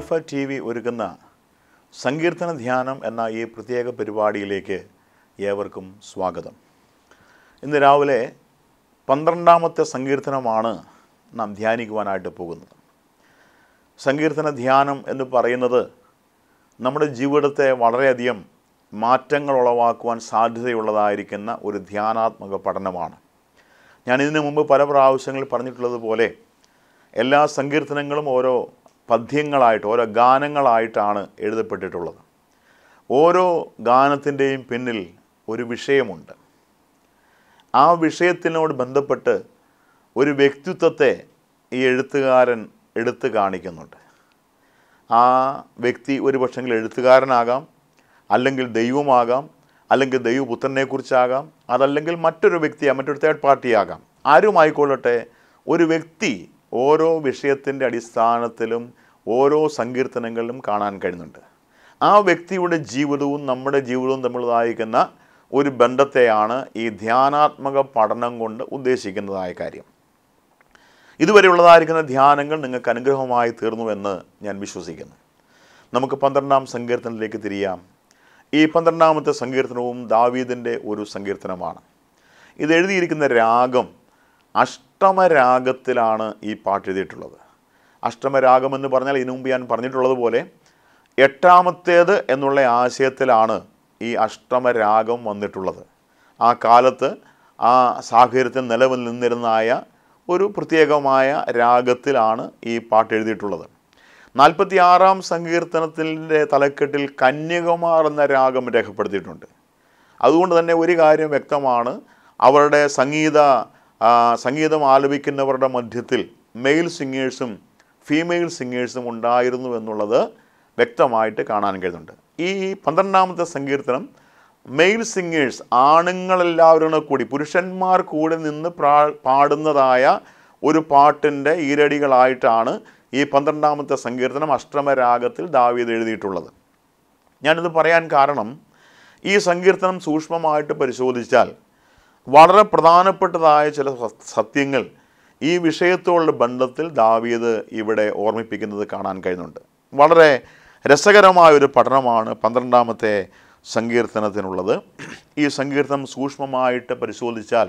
alpha T V ഒരുക്കുന്ന സങ്കീർത്തന ധ്യാനം എന്ന ഈ പ്രത്യേക പരിപാടിയിലേക്ക് ഏവർക്കും സ്വാഗതം ഇന്ന് രാവിലെ പന്ത്രണ്ടാമത്തെ സങ്കീർത്തനമാണ് നാം ധ്യാനിക്കുവാനായിട്ട് പോകുന്നത് സങ്കീർത്തന ധ്യാനം എന്ന് പറയുന്നത് നമ്മുടെ ജീവിതത്തെ വളരെയധികം മാറ്റങ്ങൾ ഉളവാക്കുവാൻ സാധ്യതയുള്ളതായിരിക്കുന്ന ഒരു ധ്യാനാത്മക പഠനമാണ് ഞാൻ ഇതിനു മുമ്പ് പല പ്രാവശ്യങ്ങളിൽ പറഞ്ഞിട്ടുള്ളതുപോലെ എല്ലാ സങ്കീർത്തനങ്ങളും ഓരോ പദ്യങ്ങളായിട്ട് ഓരോ ഗാനങ്ങളായിട്ടാണ് എഴുതപ്പെട്ടിട്ടുള്ളത് ഓരോ ഗാനത്തിൻ്റെയും പിന്നിൽ ഒരു വിഷയമുണ്ട് ആ വിഷയത്തിനോട് ബന്ധപ്പെട്ട് ഒരു വ്യക്തിത്വത്തെ ഈ എഴുത്തുകാരൻ എടുത്തു കാണിക്കുന്നുണ്ട് ആ വ്യക്തി ഒരു പക്ഷെങ്കിൽ എഴുത്തുകാരനാകാം അല്ലെങ്കിൽ ദൈവമാകാം അല്ലെങ്കിൽ ദൈവപുത്രനെക്കുറിച്ചാകാം അതല്ലെങ്കിൽ മറ്റൊരു വ്യക്തിയാകാം മറ്റൊരു തേർഡ് പാർട്ടിയാകാം ആരുമായിക്കൊള്ളട്ടെ ഒരു വ്യക്തി ഓരോ വിഷയത്തിൻ്റെ അടിസ്ഥാനത്തിലും ഓരോ സങ്കീർത്തനങ്ങളിലും കാണാൻ കഴിയുന്നുണ്ട് ആ വ്യക്തിയുടെ ജീവിതവും നമ്മുടെ ജീവിതവും തമ്മിലുള്ളതായിരിക്കുന്ന ഒരു ബന്ധത്തെയാണ് ഈ ധ്യാനാത്മക പഠനം കൊണ്ട് ഉദ്ദേശിക്കുന്നതായ കാര്യം ഇതുവരെയുള്ളതായിരിക്കുന്ന ധ്യാനങ്ങൾ നിങ്ങൾക്ക് അനുഗ്രഹമായി തീർന്നു എന്ന് ഞാൻ വിശ്വസിക്കുന്നു നമുക്ക് പന്ത്രണ്ടാം സങ്കീർത്തനത്തിലേക്ക് തിരിയാം ഈ പന്ത്രണ്ടാമത്തെ സങ്കീർത്തനവും ദാവീദിൻ്റെ ഒരു സങ്കീർത്തനമാണ് ഇത് എഴുതിയിരിക്കുന്ന രാഗം അഷ്ടമരാഗത്തിലാണ് ഈ പാട്ട് എഴുതിയിട്ടുള്ളത് അഷ്ടമരാഗമെന്ന് പറഞ്ഞാൽ ഇതിനു മുമ്പ് ഞാൻ പറഞ്ഞിട്ടുള്ളതുപോലെ എട്ടാമത്തേത് എന്നുള്ള ആശയത്തിലാണ് ഈ അഷ്ടമരാഗം വന്നിട്ടുള്ളത് ആ കാലത്ത് ആ സാഹചര്യത്തിൽ നിലവിൽ നിന്നിരുന്നായ ഒരു പ്രത്യേകമായ രാഗത്തിലാണ് ഈ പാട്ട് എഴുതിയിട്ടുള്ളത് നാൽപ്പത്തി ആറാം സങ്കീർത്തനത്തിൻ്റെ തലക്കെട്ടിൽ കന്യകുമാർ എന്ന രാഗം രേഖപ്പെടുത്തിയിട്ടുണ്ട് അതുകൊണ്ട് തന്നെ ഒരു കാര്യം വ്യക്തമാണ് അവരുടെ സംഗീത സംഗീതം ആലപിക്കുന്നവരുടെ മധ്യത്തിൽ മെയിൽ സിംഗേഴ്സും ഫീമെയിൽ സിംഗേഴ്സും ഉണ്ടായിരുന്നു എന്നുള്ളത് വ്യക്തമായിട്ട് കാണാൻ കഴിയുന്നുണ്ട് ഈ പന്ത്രണ്ടാമത്തെ സങ്കീർത്തനം മെയിൽ സിംഗേഴ്സ് ആണുങ്ങളെല്ലാവരും കൂടി പുരുഷന്മാർ കൂടി നിന്ന് പാടുന്നതായ ഒരു പാട്ടിൻ്റെ ഈരടികളായിട്ടാണ് ഈ പന്ത്രണ്ടാമത്തെ സങ്കീർത്തനം അഷ്ടമരാഗത്തിൽ ദാവീദ് എഴുതിയിട്ടുള്ളത് ഞാനിത് പറയാൻ കാരണം ഈ സങ്കീർത്തനം സൂക്ഷ്മമായിട്ട് പരിശോധിച്ചാൽ വളരെ പ്രധാനപ്പെട്ടതായ ചില സത്യങ്ങൾ ഈ വിഷയത്തോടുള്ള ബന്ധത്തിൽ ദാവീദ് ഇവിടെ ഓർമ്മിപ്പിക്കുന്നത് കാണാൻ കഴിയുന്നുണ്ട് വളരെ രസകരമായ ഒരു പഠനമാണ് പന്ത്രണ്ടാമത്തെ സങ്കീർത്തനത്തിനുള്ളത് ഈ സങ്കീർത്തനം സൂക്ഷ്മമായിട്ട് പരിശോധിച്ചാൽ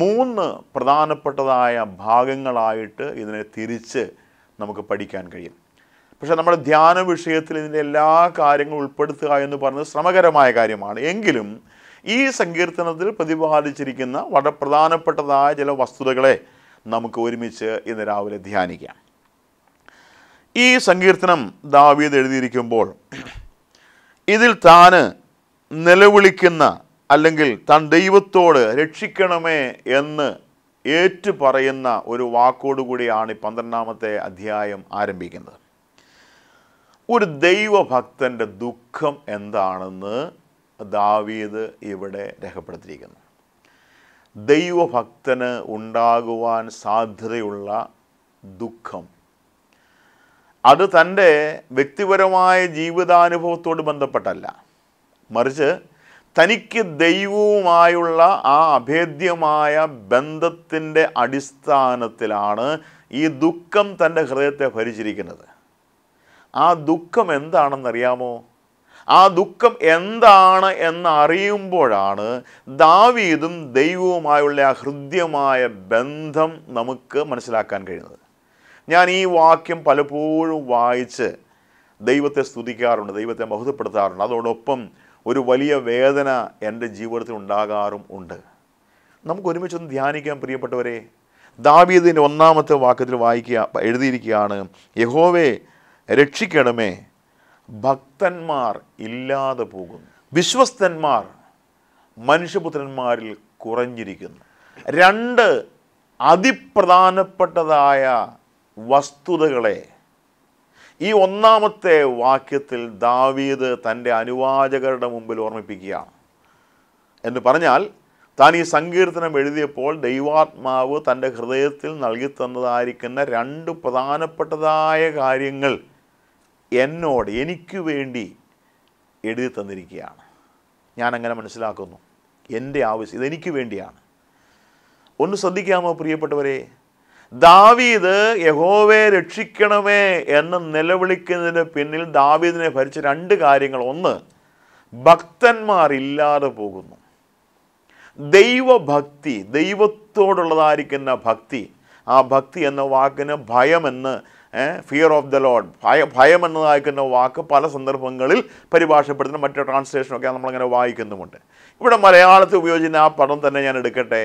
മൂന്ന് പ്രധാനപ്പെട്ടതായ ഭാഗങ്ങളായിട്ട് ഇതിനെ തിരിച്ച് നമുക്ക് പഠിക്കാൻ കഴിയും പക്ഷേ നമ്മുടെ ധ്യാന വിഷയത്തിൽ ഇതിൻ്റെ എല്ലാ കാര്യങ്ങളും ഉൾപ്പെടുത്തുക എന്ന് പറയുന്നത് ശ്രമകരമായ കാര്യമാണ് എങ്കിലും ഈ സങ്കീർത്തനത്തിൽ പ്രതിപാദിച്ചിരിക്കുന്ന വളരെ പ്രധാനപ്പെട്ടതായ ചില വസ്തുതകളെ നമുക്ക് ഒരുമിച്ച് ഇന്ന് രാവിലെ ധ്യാനിക്കാം ഈ സങ്കീർത്തനം ദാവീദ് എഴുതിയിരിക്കുമ്പോൾ ഇതിൽ താന് നിലവിളിക്കുന്ന അല്ലെങ്കിൽ താൻ ദൈവത്തോട് രക്ഷിക്കണമേ എന്ന് ഏറ്റുപറയുന്ന പറയുന്ന ഒരു വാക്കോടുകൂടിയാണ് ഈ പന്ത്രണ്ടാമത്തെ അധ്യായം ആരംഭിക്കുന്നത് ഒരു ദൈവഭക്തൻ്റെ ദുഃഖം എന്താണെന്ന് ദാവീദ് ഇവിടെ രേഖപ്പെടുത്തിയിരിക്കുന്നു ദൈവഭക്തന് ഉണ്ടാകുവാൻ സാധ്യതയുള്ള ദുഃഖം അത് തൻ്റെ വ്യക്തിപരമായ ജീവിതാനുഭവത്തോട് ബന്ധപ്പെട്ടല്ല മറിച്ച് തനിക്ക് ദൈവവുമായുള്ള ആ അഭേദ്യമായ ബന്ധത്തിൻ്റെ അടിസ്ഥാനത്തിലാണ് ഈ ദുഃഖം തൻ്റെ ഹൃദയത്തെ ഭരിച്ചിരിക്കുന്നത് ആ ദുഃഖം എന്താണെന്നറിയാമോ ആ ദുഃഖം എന്താണ് എന്നറിയുമ്പോഴാണ് ദാവീതും ദാവീദും ദൈവവുമായുള്ള ആ ഹൃദ്യമായ ബന്ധം നമുക്ക് മനസ്സിലാക്കാൻ കഴിയുന്നത് ഞാൻ ഈ വാക്യം പലപ്പോഴും വായിച്ച് ദൈവത്തെ സ്തുതിക്കാറുണ്ട് ദൈവത്തെ ബഹുതപ്പെടുത്താറുണ്ട് അതോടൊപ്പം ഒരു വലിയ വേദന എൻ്റെ ജീവിതത്തിൽ ഉണ്ടാകാറും ഉണ്ട് നമുക്ക് ഒരുമിച്ചൊന്ന് ധ്യാനിക്കാൻ പ്രിയപ്പെട്ടവരെ ദാവീദിൻ്റെ ഒന്നാമത്തെ വാക്യത്തിൽ വായിക്കുക എഴുതിയിരിക്കുകയാണ് യഹോവേ രക്ഷിക്കണമേ ഭക്തന്മാർ ഇല്ലാതെ പോകുന്നു വിശ്വസ്തന്മാർ മനുഷ്യപുത്രന്മാരിൽ കുറഞ്ഞിരിക്കുന്നു രണ്ട് അതിപ്രധാനപ്പെട്ടതായ വസ്തുതകളെ ഈ ഒന്നാമത്തെ വാക്യത്തിൽ ദാവീദ് തൻ്റെ അനുവാചകരുടെ മുമ്പിൽ ഓർമ്മിപ്പിക്കുകയാണ് എന്ന് പറഞ്ഞാൽ താൻ ഈ സങ്കീർത്തനം എഴുതിയപ്പോൾ ദൈവാത്മാവ് തൻ്റെ ഹൃദയത്തിൽ നൽകി തന്നതായിരിക്കുന്ന രണ്ട് പ്രധാനപ്പെട്ടതായ കാര്യങ്ങൾ എന്നോട് എനിക്ക് വേണ്ടി എഴുതി തന്നിരിക്കുകയാണ് ഞാനങ്ങനെ മനസ്സിലാക്കുന്നു എൻ്റെ ആവശ്യം ഇതെനിക്ക് വേണ്ടിയാണ് ഒന്ന് ശ്രദ്ധിക്കാമോ പ്രിയപ്പെട്ടവരെ ദാവീദ് യഹോവെ രക്ഷിക്കണമേ എന്ന് നിലവിളിക്കുന്നതിന് പിന്നിൽ ദാവീദിനെ ഭരിച്ച രണ്ട് കാര്യങ്ങൾ ഒന്ന് ഭക്തന്മാരില്ലാതെ പോകുന്നു ദൈവഭക്തി ദൈവത്തോടുള്ളതായിരിക്കുന്ന ഭക്തി ആ ഭക്തി എന്ന വാക്കിന് ഭയമെന്ന് ഫിയർ ഓഫ് ദ ലോഡ് ഭയ ഭയം എന്നതായിരിക്കുന്ന വാക്ക് പല സന്ദർഭങ്ങളിൽ പരിഭാഷപ്പെടുത്തുന്ന മറ്റു ട്രാൻസ്ലേഷനൊക്കെ നമ്മളങ്ങനെ വായിക്കുന്നുമുണ്ട് ഇവിടെ മലയാളത്തിൽ ഉപയോഗിക്കുന്ന ആ പദം തന്നെ ഞാൻ എടുക്കട്ടെ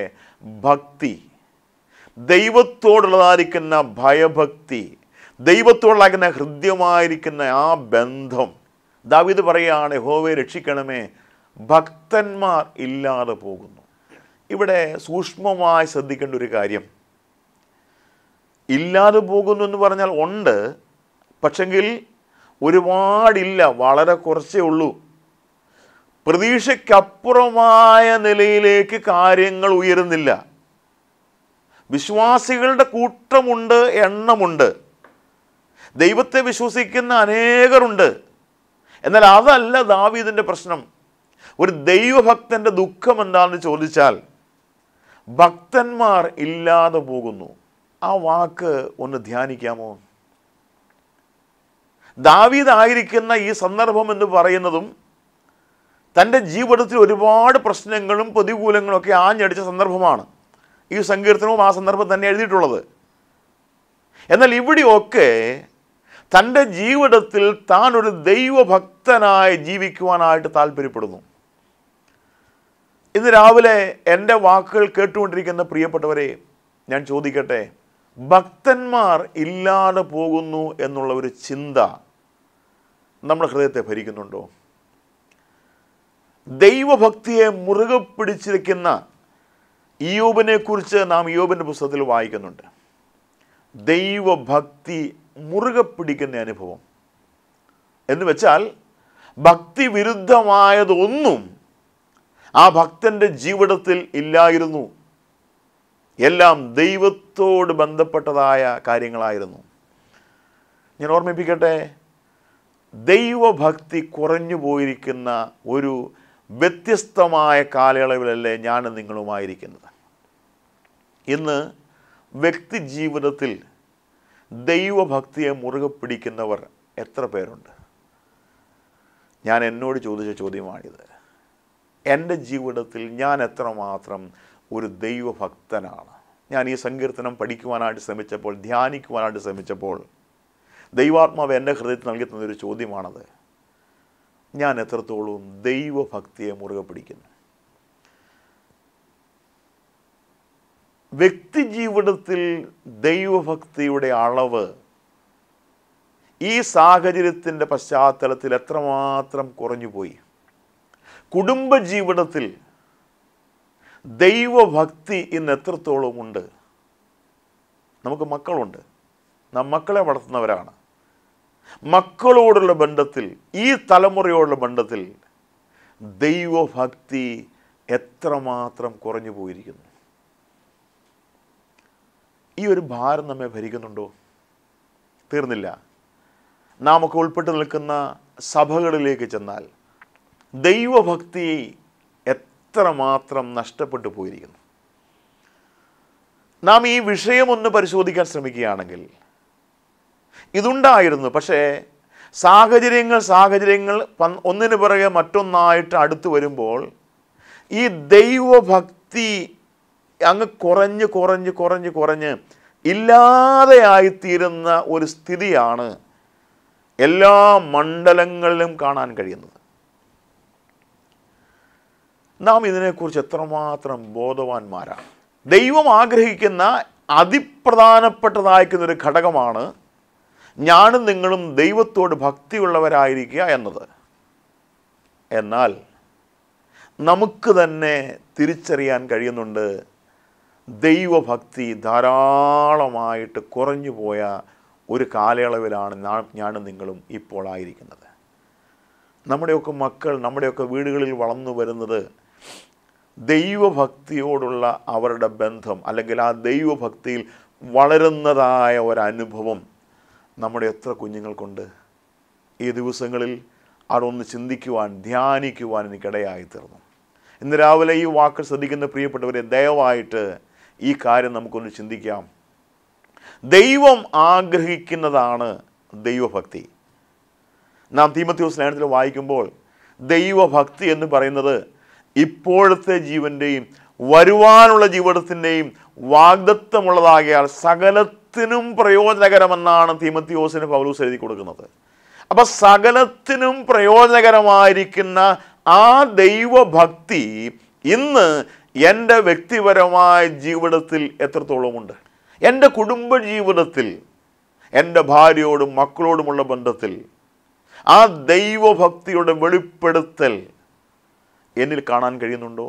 ഭക്തി ദൈവത്തോടുള്ളതായിരിക്കുന്ന ഭയഭക്തി ദൈവത്തോടുള്ളാക്കുന്ന ഹൃദ്യമായിരിക്കുന്ന ആ ബന്ധം ദാവിത് പറയുകയാണ് ഹോവെ രക്ഷിക്കണമേ ഭക്തന്മാർ ഇല്ലാതെ പോകുന്നു ഇവിടെ സൂക്ഷ്മമായി ശ്രദ്ധിക്കേണ്ട ഒരു കാര്യം ഇല്ലാതെ പോകുന്നു എന്ന് പറഞ്ഞാൽ ഉണ്ട് പക്ഷെങ്കിൽ ഒരുപാടില്ല വളരെ കുറച്ചേ ഉള്ളൂ പ്രതീക്ഷയ്ക്കപ്പുറമായ നിലയിലേക്ക് കാര്യങ്ങൾ ഉയരുന്നില്ല വിശ്വാസികളുടെ കൂട്ടമുണ്ട് എണ്ണമുണ്ട് ദൈവത്തെ വിശ്വസിക്കുന്ന അനേകരുണ്ട് എന്നാൽ അതല്ല ദാവീദിൻ്റെ പ്രശ്നം ഒരു ദൈവഭക്തൻ്റെ ദുഃഖം എന്താണെന്ന് ചോദിച്ചാൽ ഭക്തന്മാർ ഇല്ലാതെ പോകുന്നു ആ വാക്ക് ഒന്ന് ധ്യാനിക്കാമോ ആയിരിക്കുന്ന ഈ സന്ദർഭം എന്ന് പറയുന്നതും തൻ്റെ ജീവിതത്തിൽ ഒരുപാട് പ്രശ്നങ്ങളും പ്രതികൂലങ്ങളും ഒക്കെ ആഞ്ഞടിച്ച സന്ദർഭമാണ് ഈ സങ്കീർത്തനവും ആ സന്ദർഭം തന്നെ എഴുതിയിട്ടുള്ളത് എന്നാൽ ഇവിടെയൊക്കെ തൻ്റെ ജീവിതത്തിൽ താൻ ഒരു ദൈവഭക്തനായി ജീവിക്കുവാനായിട്ട് താല്പര്യപ്പെടുന്നു ഇന്ന് രാവിലെ എൻ്റെ വാക്കുകൾ കേട്ടുകൊണ്ടിരിക്കുന്ന പ്രിയപ്പെട്ടവരെ ഞാൻ ചോദിക്കട്ടെ ഭക്തന്മാർ ഇല്ലാതെ പോകുന്നു എന്നുള്ള ഒരു ചിന്ത നമ്മുടെ ഹൃദയത്തെ ഭരിക്കുന്നുണ്ടോ ദൈവഭക്തിയെ മുറുകെ പിടിച്ചിരിക്കുന്ന ഇയോബിനെക്കുറിച്ച് നാം ഇയോബിൻ്റെ പുസ്തകത്തിൽ വായിക്കുന്നുണ്ട് ദൈവഭക്തി മുറുകെ പിടിക്കുന്ന അനുഭവം എന്ന് വെച്ചാൽ ഭക്തി വിരുദ്ധമായതൊന്നും ആ ഭക്തൻ്റെ ജീവിതത്തിൽ ഇല്ലായിരുന്നു എല്ലാം ദൈവത്തോട് ബന്ധപ്പെട്ടതായ കാര്യങ്ങളായിരുന്നു ഞാൻ ഓർമ്മിപ്പിക്കട്ടെ ദൈവഭക്തി കുറഞ്ഞു പോയിരിക്കുന്ന ഒരു വ്യത്യസ്തമായ കാലയളവിലല്ലേ ഞാൻ നിങ്ങളുമായിരിക്കുന്നത് ഇന്ന് വ്യക്തി ജീവിതത്തിൽ ദൈവഭക്തിയെ മുറുകെ പിടിക്കുന്നവർ എത്ര പേരുണ്ട് ഞാൻ എന്നോട് ചോദിച്ച ചോദ്യമാണിത് എൻ്റെ ജീവിതത്തിൽ ഞാൻ എത്രമാത്രം ഒരു ദൈവഭക്തനാണ് ഞാൻ ഈ സങ്കീർത്തനം പഠിക്കുവാനായിട്ട് ശ്രമിച്ചപ്പോൾ ധ്യാനിക്കുവാനായിട്ട് ശ്രമിച്ചപ്പോൾ ദൈവാത്മാവ് എൻ്റെ ഹൃദയത്തിൽ നൽകി ഒരു ചോദ്യമാണത് ഞാൻ എത്രത്തോളം ദൈവഭക്തിയെ മുറുകെ പിടിക്കുന്നു വ്യക്തി ജീവിതത്തിൽ ദൈവഭക്തിയുടെ അളവ് ഈ സാഹചര്യത്തിൻ്റെ പശ്ചാത്തലത്തിൽ എത്രമാത്രം കുറഞ്ഞുപോയി കുടുംബജീവിതത്തിൽ ദൈവഭക്തി ഇന്ന് ഉണ്ട് നമുക്ക് മക്കളുണ്ട് നാം മക്കളെ വളർത്തുന്നവരാണ് മക്കളോടുള്ള ബന്ധത്തിൽ ഈ തലമുറയോടുള്ള ബന്ധത്തിൽ ദൈവഭക്തി എത്രമാത്രം കുറഞ്ഞു പോയിരിക്കുന്നു ഈ ഒരു ഭാരം നമ്മെ ഭരിക്കുന്നുണ്ടോ തീർന്നില്ല നാമൊക്കെ ഉൾപ്പെട്ട് നിൽക്കുന്ന സഭകളിലേക്ക് ചെന്നാൽ ദൈവഭക്തി മാത്രം നഷ്ടപ്പെട്ടു പോയിരിക്കുന്നു നാം ഈ വിഷയമൊന്ന് പരിശോധിക്കാൻ ശ്രമിക്കുകയാണെങ്കിൽ ഇതുണ്ടായിരുന്നു പക്ഷേ സാഹചര്യങ്ങൾ സാഹചര്യങ്ങൾ ഒന്നിനു പുറകെ മറ്റൊന്നായിട്ട് അടുത്തു വരുമ്പോൾ ഈ ദൈവഭക്തി അങ്ങ് കുറഞ്ഞ് കുറഞ്ഞ് കുറഞ്ഞ് കുറഞ്ഞ് ഇല്ലാതെയായിത്തീരുന്ന ഒരു സ്ഥിതിയാണ് എല്ലാ മണ്ഡലങ്ങളിലും കാണാൻ കഴിയുന്നത് നാം ഇതിനെക്കുറിച്ച് എത്രമാത്രം ബോധവാന്മാരാണ് ദൈവം ആഗ്രഹിക്കുന്ന അതിപ്രധാനപ്പെട്ടതായിരിക്കുന്നൊരു ഒരു ഘടകമാണ് ഞാനും നിങ്ങളും ദൈവത്തോട് ഭക്തിയുള്ളവരായിരിക്കുക എന്നത് എന്നാൽ നമുക്ക് തന്നെ തിരിച്ചറിയാൻ കഴിയുന്നുണ്ട് ദൈവഭക്തി ധാരാളമായിട്ട് കുറഞ്ഞു പോയ ഒരു കാലയളവിലാണ് ഞാനും നിങ്ങളും ഇപ്പോൾ ആയിരിക്കുന്നത് നമ്മുടെയൊക്കെ മക്കൾ നമ്മുടെയൊക്കെ വീടുകളിൽ വളർന്നു വരുന്നത് ദൈവഭക്തിയോടുള്ള അവരുടെ ബന്ധം അല്ലെങ്കിൽ ആ ദൈവഭക്തിയിൽ വളരുന്നതായ ഒരനുഭവം നമ്മുടെ എത്ര കുഞ്ഞുങ്ങൾക്കുണ്ട് ഈ ദിവസങ്ങളിൽ അതൊന്ന് ചിന്തിക്കുവാൻ ധ്യാനിക്കുവാൻ എനിക്കിടയായി തീർന്നു ഇന്ന് രാവിലെ ഈ വാക്ക് ശ്രദ്ധിക്കുന്ന പ്രിയപ്പെട്ടവരെ ദയവായിട്ട് ഈ കാര്യം നമുക്കൊന്ന് ചിന്തിക്കാം ദൈവം ആഗ്രഹിക്കുന്നതാണ് ദൈവഭക്തി നാം തീമത്തി ദിവസം വായിക്കുമ്പോൾ ദൈവഭക്തി എന്ന് പറയുന്നത് ഇപ്പോഴത്തെ ജീവൻ്റെയും വരുവാനുള്ള ജീവിതത്തിൻ്റെയും വാഗ്ദത്വമുള്ളതാകിയാൽ സകലത്തിനും പ്രയോജനകരമെന്നാണ് തീമത്തിയോസിന് പൗലൂസ് എഴുതി കൊടുക്കുന്നത് അപ്പോൾ സകലത്തിനും പ്രയോജനകരമായിരിക്കുന്ന ആ ദൈവഭക്തി ഇന്ന് എൻ്റെ വ്യക്തിപരമായ ജീവിതത്തിൽ എത്രത്തോളമുണ്ട് എൻ്റെ കുടുംബ ജീവിതത്തിൽ എൻ്റെ ഭാര്യയോടും മക്കളോടുമുള്ള ബന്ധത്തിൽ ആ ദൈവഭക്തിയുടെ വെളിപ്പെടുത്തൽ എന്നിൽ കാണാൻ കഴിയുന്നുണ്ടോ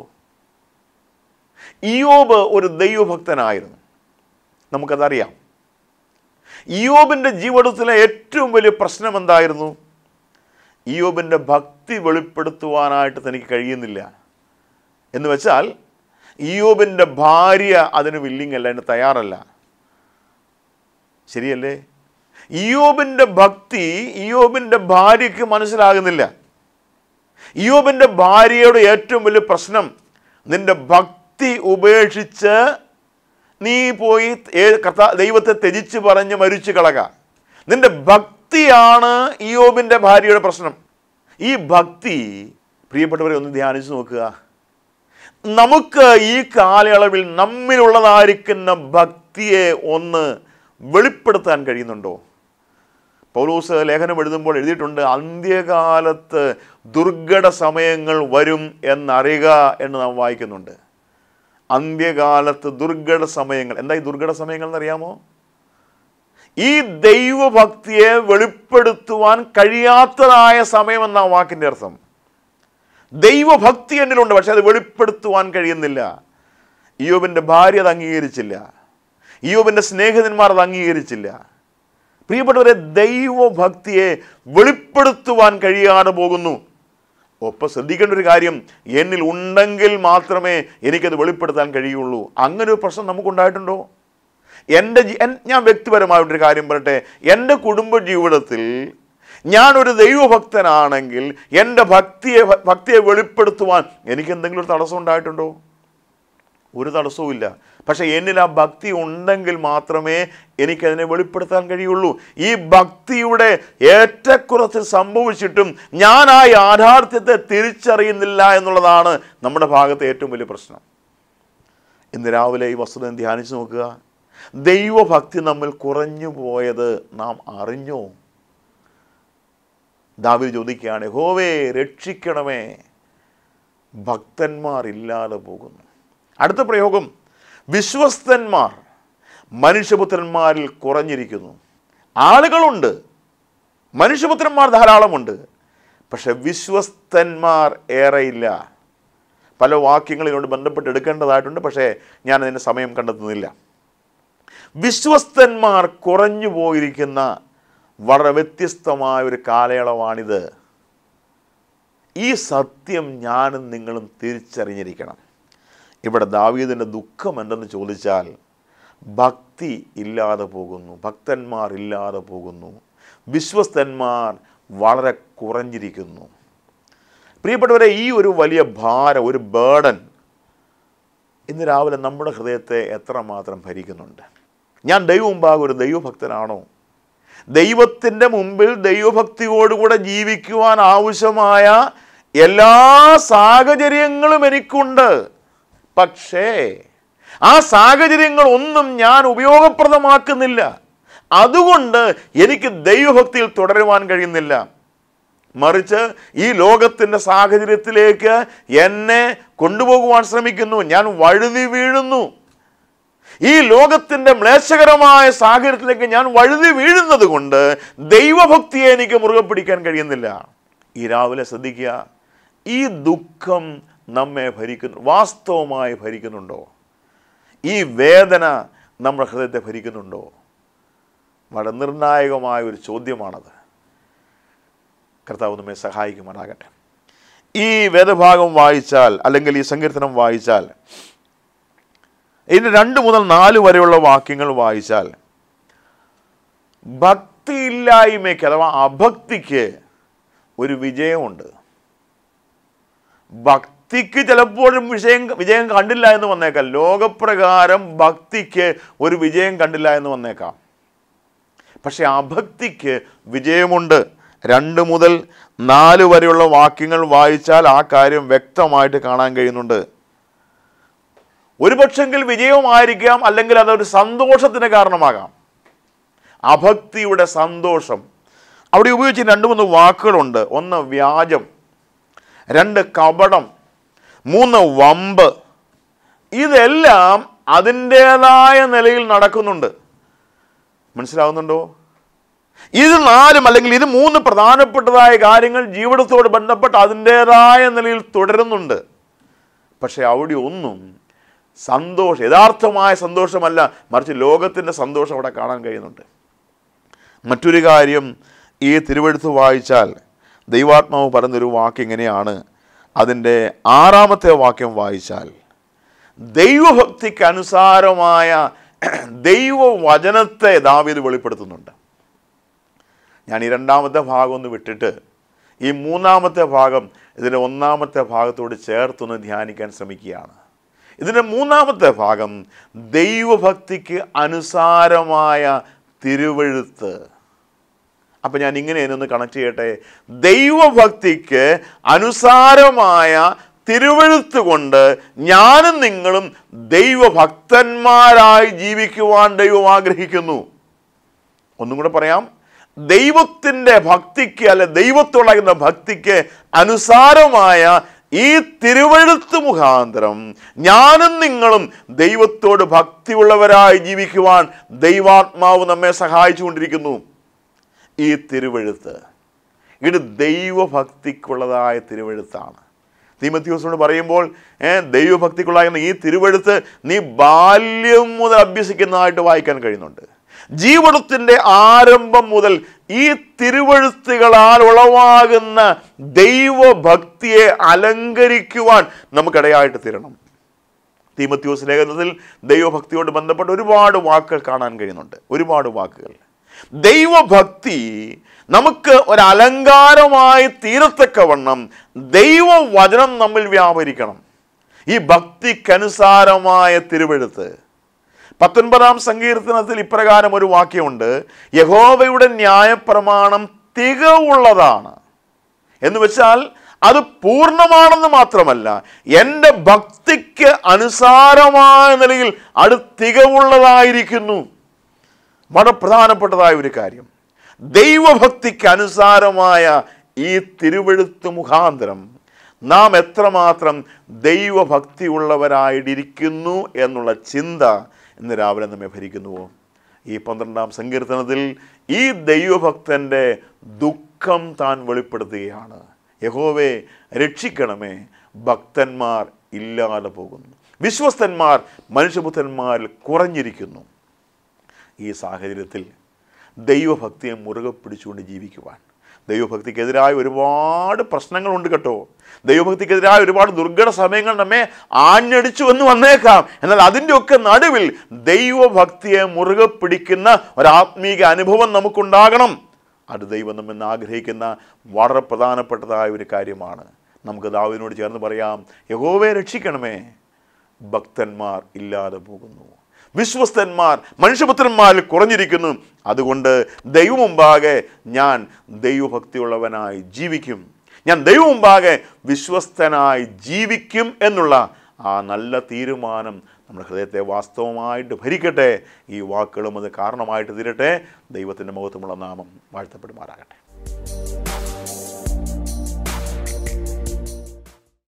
ഇയോബ് ഒരു ദൈവഭക്തനായിരുന്നു നമുക്കതറിയാം ഇയോബിൻ്റെ ജീവിതത്തിലെ ഏറ്റവും വലിയ പ്രശ്നം എന്തായിരുന്നു ഇയോബിൻ്റെ ഭക്തി വെളിപ്പെടുത്തുവാനായിട്ട് തനിക്ക് കഴിയുന്നില്ല എന്ന് വെച്ചാൽ ഇയോബിൻ്റെ ഭാര്യ അതിന് വില്ലിങ്ങല്ല അല്ല അതിന് തയ്യാറല്ല ശരിയല്ലേ ഇയോബിൻ്റെ ഭക്തി ഇയോബിൻ്റെ ഭാര്യയ്ക്ക് മനസ്സിലാകുന്നില്ല യോബിൻ്റെ ഭാര്യയുടെ ഏറ്റവും വലിയ പ്രശ്നം നിന്റെ ഭക്തി ഉപേക്ഷിച്ച് നീ പോയി കഥ ദൈവത്തെ ത്യജിച്ച് പറഞ്ഞ് മരിച്ചു കളക നിന്റെ ഭക്തിയാണ് ഇയോബിൻ്റെ ഭാര്യയുടെ പ്രശ്നം ഈ ഭക്തി പ്രിയപ്പെട്ടവരെ ഒന്ന് ധ്യാനിച്ച് നോക്കുക നമുക്ക് ഈ കാലയളവിൽ നമ്മിലുള്ളതായിരിക്കുന്ന ഭക്തിയെ ഒന്ന് വെളിപ്പെടുത്താൻ കഴിയുന്നുണ്ടോ പൗലൂസ് ലേഖനം എഴുതുമ്പോൾ എഴുതിയിട്ടുണ്ട് അന്ത്യകാലത്ത് ദുർഘട സമയങ്ങൾ വരും എന്നറിയുക എന്ന് നാം വായിക്കുന്നുണ്ട് അന്ത്യകാലത്ത് ദുർഘട സമയങ്ങൾ എന്താ ഈ ദുർഘട സമയങ്ങൾ എന്നറിയാമോ ഈ ദൈവഭക്തിയെ വെളിപ്പെടുത്തുവാൻ കഴിയാത്തതായ സമയം എന്ന വാക്കിൻ്റെ അർത്ഥം ദൈവഭക്തി എന്നിലുണ്ട് പക്ഷെ അത് വെളിപ്പെടുത്തുവാൻ കഴിയുന്നില്ല ഇയോബിൻ്റെ ഭാര്യ അത് അംഗീകരിച്ചില്ല ഇയോബിൻ്റെ സ്നേഹിതന്മാർ അത് അംഗീകരിച്ചില്ല പ്രിയപ്പെട്ടവരെ ദൈവഭക്തിയെ വെളിപ്പെടുത്തുവാൻ കഴിയാതെ പോകുന്നു ഒപ്പം ശ്രദ്ധിക്കേണ്ട ഒരു കാര്യം എന്നിൽ ഉണ്ടെങ്കിൽ മാത്രമേ എനിക്കത് വെളിപ്പെടുത്താൻ കഴിയുള്ളൂ അങ്ങനെ ഒരു പ്രശ്നം നമുക്കുണ്ടായിട്ടുണ്ടോ എൻ്റെ ഞാൻ വ്യക്തിപരമായിട്ടൊരു കാര്യം പറയട്ടെ എൻ്റെ കുടുംബ ജീവിതത്തിൽ ഞാനൊരു ദൈവഭക്തനാണെങ്കിൽ എൻ്റെ ഭക്തിയെ ഭക്തിയെ വെളിപ്പെടുത്തുവാൻ എനിക്ക് എന്തെങ്കിലും ഒരു തടസ്സം ഉണ്ടായിട്ടുണ്ടോ ഒരു തടസ്സവുമില്ല പക്ഷേ എന്നിൽ ആ ഭക്തി ഉണ്ടെങ്കിൽ മാത്രമേ എനിക്കതിനെ വെളിപ്പെടുത്താൻ കഴിയുള്ളൂ ഈ ഭക്തിയുടെ ഏറ്റക്കുറച്ച് സംഭവിച്ചിട്ടും ഞാൻ ആ യാഥാർത്ഥ്യത്തെ തിരിച്ചറിയുന്നില്ല എന്നുള്ളതാണ് നമ്മുടെ ഭാഗത്തെ ഏറ്റവും വലിയ പ്രശ്നം ഇന്ന് രാവിലെ ഈ വസ്തുത ധ്യാനിച്ചു നോക്കുക ദൈവഭക്തി നമ്മൾ കുറഞ്ഞു പോയത് നാം അറിഞ്ഞോ ദാവിൽ ചോദിക്കുകയാണ് ഹോവേ രക്ഷിക്കണമേ ഭക്തന്മാരില്ലാതെ പോകുന്നു അടുത്ത പ്രയോഗം വിശ്വസ്തന്മാർ മനുഷ്യപുത്രന്മാരിൽ കുറഞ്ഞിരിക്കുന്നു ആളുകളുണ്ട് മനുഷ്യപുത്രന്മാർ ധാരാളമുണ്ട് പക്ഷെ വിശ്വസ്തന്മാർ ഏറെയില്ല പല വാക്യങ്ങളിനോട് ബന്ധപ്പെട്ട് എടുക്കേണ്ടതായിട്ടുണ്ട് പക്ഷേ ഞാൻ അതിന് സമയം കണ്ടെത്തുന്നില്ല വിശ്വസ്തന്മാർ കുറഞ്ഞു പോയിരിക്കുന്ന വളരെ വ്യത്യസ്തമായ ഒരു കാലയളവാണിത് ഈ സത്യം ഞാനും നിങ്ങളും തിരിച്ചറിഞ്ഞിരിക്കണം ഇവിടെ ദാവീദിൻ്റെ ദുഃഖം എന്തെന്ന് ചോദിച്ചാൽ ഭക്തി ഇല്ലാതെ പോകുന്നു ഭക്തന്മാർ ഇല്ലാതെ പോകുന്നു വിശ്വസ്തന്മാർ വളരെ കുറഞ്ഞിരിക്കുന്നു പ്രിയപ്പെട്ടവരെ ഈ ഒരു വലിയ ഭാരം ഒരു ബേഡൻ ഇന്ന് രാവിലെ നമ്മുടെ ഹൃദയത്തെ എത്രമാത്രം ഭരിക്കുന്നുണ്ട് ഞാൻ ദൈവമുമ്പാകും ഒരു ദൈവഭക്തനാണോ ദൈവത്തിൻ്റെ മുമ്പിൽ ദൈവഭക്തിയോടുകൂടെ ജീവിക്കുവാൻ ആവശ്യമായ എല്ലാ സാഹചര്യങ്ങളും എനിക്കുണ്ട് പക്ഷേ ആ സാഹചര്യങ്ങൾ ഒന്നും ഞാൻ ഉപയോഗപ്രദമാക്കുന്നില്ല അതുകൊണ്ട് എനിക്ക് ദൈവഭക്തിയിൽ തുടരുവാൻ കഴിയുന്നില്ല മറിച്ച് ഈ ലോകത്തിൻ്റെ സാഹചര്യത്തിലേക്ക് എന്നെ കൊണ്ടുപോകുവാൻ ശ്രമിക്കുന്നു ഞാൻ വഴുതി വീഴുന്നു ഈ ലോകത്തിൻ്റെ മ്ലേശകരമായ സാഹചര്യത്തിലേക്ക് ഞാൻ വഴുതി വീഴുന്നത് കൊണ്ട് ദൈവഭക്തിയെ എനിക്ക് മുറുകെ പിടിക്കാൻ കഴിയുന്നില്ല ഈ രാവിലെ ശ്രദ്ധിക്കുക ഈ ദുഃഖം നമ്മെ ഭരിക്കുന്നു വാസ്തവമായി ഭരിക്കുന്നുണ്ടോ ഈ വേദന നമ്മുടെ ഹൃദയത്തെ ഭരിക്കുന്നുണ്ടോ വളരെ നിർണായകമായ ഒരു ചോദ്യമാണത് കർത്താവ് നമ്മെ സഹായിക്കുമാറാകട്ടെ ഈ വേദഭാഗം വായിച്ചാൽ അല്ലെങ്കിൽ ഈ സങ്കീർത്തനം വായിച്ചാൽ ഇതിന് രണ്ട് മുതൽ നാല് വരെയുള്ള വാക്യങ്ങൾ വായിച്ചാൽ ഭക്തിയില്ലായ്മയ്ക്ക് അഥവാ അഭക്തിക്ക് ഒരു വിജയമുണ്ട് ഭക്തി ഭക്തിക്ക് ചിലപ്പോഴും വിജയം വിജയം കണ്ടില്ല എന്ന് വന്നേക്കാം ലോകപ്രകാരം ഭക്തിക്ക് ഒരു വിജയം കണ്ടില്ല എന്ന് വന്നേക്കാം പക്ഷേ അഭക്തിക്ക് വിജയമുണ്ട് രണ്ട് മുതൽ നാല് വരെയുള്ള വാക്യങ്ങൾ വായിച്ചാൽ ആ കാര്യം വ്യക്തമായിട്ട് കാണാൻ കഴിയുന്നുണ്ട് ഒരുപക്ഷെങ്കിൽ വിജയമായിരിക്കാം അല്ലെങ്കിൽ അതൊരു സന്തോഷത്തിന് കാരണമാകാം അഭക്തിയുടെ സന്തോഷം അവിടെ ഉപയോഗിച്ച് രണ്ട് മൂന്ന് വാക്കുകളുണ്ട് ഒന്ന് വ്യാജം രണ്ട് കപടം മൂന്ന് വമ്പ് ഇതെല്ലാം അതിൻ്റേതായ നിലയിൽ നടക്കുന്നുണ്ട് മനസ്സിലാവുന്നുണ്ടോ ഇത് നാലും അല്ലെങ്കിൽ ഇത് മൂന്ന് പ്രധാനപ്പെട്ടതായ കാര്യങ്ങൾ ജീവിതത്തോട് ബന്ധപ്പെട്ട് അതിൻ്റേതായ നിലയിൽ തുടരുന്നുണ്ട് പക്ഷേ അവിടെ ഒന്നും സന്തോഷം യഥാർത്ഥമായ സന്തോഷമല്ല മറിച്ച് ലോകത്തിൻ്റെ സന്തോഷം അവിടെ കാണാൻ കഴിയുന്നുണ്ട് മറ്റൊരു കാര്യം ഈ തിരുവെടുത്ത് വായിച്ചാൽ ദൈവാത്മാവ് പറഞ്ഞൊരു വാക്ക് ഇങ്ങനെയാണ് അതിൻ്റെ ആറാമത്തെ വാക്യം വായിച്ചാൽ ദൈവഭക്തിക്കനുസാരമായ ദൈവവചനത്തെ ദാവീദ് വെളിപ്പെടുത്തുന്നുണ്ട് ഞാൻ ഈ രണ്ടാമത്തെ ഭാഗം ഒന്ന് വിട്ടിട്ട് ഈ മൂന്നാമത്തെ ഭാഗം ഇതിൻ്റെ ഒന്നാമത്തെ ഭാഗത്തോട് ചേർത്തൊന്ന് ധ്യാനിക്കാൻ ശ്രമിക്കുകയാണ് ഇതിൻ്റെ മൂന്നാമത്തെ ഭാഗം ദൈവഭക്തിക്ക് അനുസാരമായ തിരുവഴുത്ത് അപ്പം ഞാൻ ഇങ്ങനെ എന്നൊന്ന് കണക്ട് ചെയ്യട്ടെ ദൈവഭക്തിക്ക് അനുസാരമായ തിരുവഴുത്ത് കൊണ്ട് ഞാനും നിങ്ങളും ദൈവഭക്തന്മാരായി ജീവിക്കുവാൻ ദൈവം ആഗ്രഹിക്കുന്നു ഒന്നും കൂടെ പറയാം ദൈവത്തിൻ്റെ ഭക്തിക്ക് അല്ലെ ദൈവത്തോടാകുന്ന ഭക്തിക്ക് അനുസാരമായ ഈ തിരുവഴുത്ത് മുഖാന്തരം ഞാനും നിങ്ങളും ദൈവത്തോട് ഭക്തിയുള്ളവരായി ജീവിക്കുവാൻ ദൈവാത്മാവ് നമ്മെ സഹായിച്ചുകൊണ്ടിരിക്കുന്നു ഈ തിരുവഴുത്ത് ഇത് ദൈവഭക്തിക്കുള്ളതായ തിരുവഴുത്താണ് തീമത്യോസിനോട് പറയുമ്പോൾ ഏ ദൈവഭക്തിക്കുള്ളതായിരുന്ന ഈ തിരുവഴുത്ത് നീ ബാല്യം മുതൽ അഭ്യസിക്കുന്നതായിട്ട് വായിക്കാൻ കഴിയുന്നുണ്ട് ജീവിതത്തിൻ്റെ ആരംഭം മുതൽ ഈ തിരുവഴുത്തുകളാൽ ഉളവാകുന്ന ദൈവഭക്തിയെ അലങ്കരിക്കുവാൻ നമുക്കിടയായിട്ട് തരണം തീമത്യൂസ് ലേഖനത്തിൽ ദൈവഭക്തിയോട് ബന്ധപ്പെട്ട് ഒരുപാട് വാക്കുകൾ കാണാൻ കഴിയുന്നുണ്ട് ഒരുപാട് വാക്കുകൾ ദൈവഭക്തി നമുക്ക് ഒരു അലങ്കാരമായി തീരത്തക്കവണ്ണം ദൈവവചനം നമ്മിൽ വ്യാപരിക്കണം ഈ ഭക്തിക്കനുസാരമായ തിരുവെഴുത്ത് പത്തൊൻപതാം സങ്കീർത്തനത്തിൽ ഇപ്രകാരം ഒരു വാക്യമുണ്ട് യഹോവയുടെ ന്യായപ്രമാണം തികവുള്ളതാണ് എന്ന് വെച്ചാൽ അത് പൂർണ്ണമാണെന്ന് മാത്രമല്ല എൻ്റെ ഭക്തിക്ക് അനുസാരമായ നിലയിൽ അത് തികവുള്ളതായിരിക്കുന്നു വളരെ പ്രധാനപ്പെട്ടതായ ഒരു കാര്യം ദൈവഭക്തിക്ക് അനുസാരമായ ഈ തിരുവഴുത്ത് മുഖാന്തരം നാം എത്രമാത്രം ദൈവഭക്തിയുള്ളവരായിട്ടിരിക്കുന്നു എന്നുള്ള ചിന്ത ഇന്ന് രാവിലെ നമ്മെ ഭരിക്കുന്നുവോ ഈ പന്ത്രണ്ടാം സങ്കീർത്തനത്തിൽ ഈ ദൈവഭക്തൻ്റെ ദുഃഖം താൻ വെളിപ്പെടുത്തുകയാണ് യഹോവെ രക്ഷിക്കണമേ ഭക്തന്മാർ ഇല്ലാതെ പോകുന്നു വിശ്വസ്തന്മാർ മനുഷ്യപുത്രന്മാരിൽ കുറഞ്ഞിരിക്കുന്നു ഈ സാഹചര്യത്തിൽ ദൈവഭക്തിയെ മുറുകെ പിടിച്ചുകൊണ്ട് ജീവിക്കുവാൻ ദൈവഭക്തിക്കെതിരായ ഒരുപാട് പ്രശ്നങ്ങളുണ്ട് കേട്ടോ ദൈവഭക്തിക്കെതിരായ ഒരുപാട് ദുർഘട സമയങ്ങൾ നമ്മെ ആഞ്ഞടിച്ചു വന്ന് വന്നേക്കാം എന്നാൽ അതിൻ്റെയൊക്കെ നടുവിൽ ദൈവഭക്തിയെ മുറുകെ പിടിക്കുന്ന ഒരാത്മീക അനുഭവം നമുക്കുണ്ടാകണം അത് ദൈവം നമ്മെന്ന് ആഗ്രഹിക്കുന്ന വളരെ പ്രധാനപ്പെട്ടതായ ഒരു കാര്യമാണ് നമുക്ക് ദാവിനോട് ചേർന്ന് പറയാം യഹോവയെ രക്ഷിക്കണമേ ഭക്തന്മാർ ഇല്ലാതെ പോകുന്നു വിശ്വസ്തന്മാർ മനുഷ്യപുത്രന്മാരിൽ കുറഞ്ഞിരിക്കുന്നു അതുകൊണ്ട് ദൈവമുമ്പാകെ ഞാൻ ദൈവഭക്തിയുള്ളവനായി ജീവിക്കും ഞാൻ ദൈവമുമ്പാകെ വിശ്വസ്തനായി ജീവിക്കും എന്നുള്ള ആ നല്ല തീരുമാനം നമ്മുടെ ഹൃദയത്തെ വാസ്തവമായിട്ട് ഭരിക്കട്ടെ ഈ വാക്കുകളും അത് കാരണമായിട്ട് തീരട്ടെ ദൈവത്തിൻ്റെ മുഖത്തുമുള്ള നാമം വാഴ്ത്തപ്പെടുമാറാകട്ടെ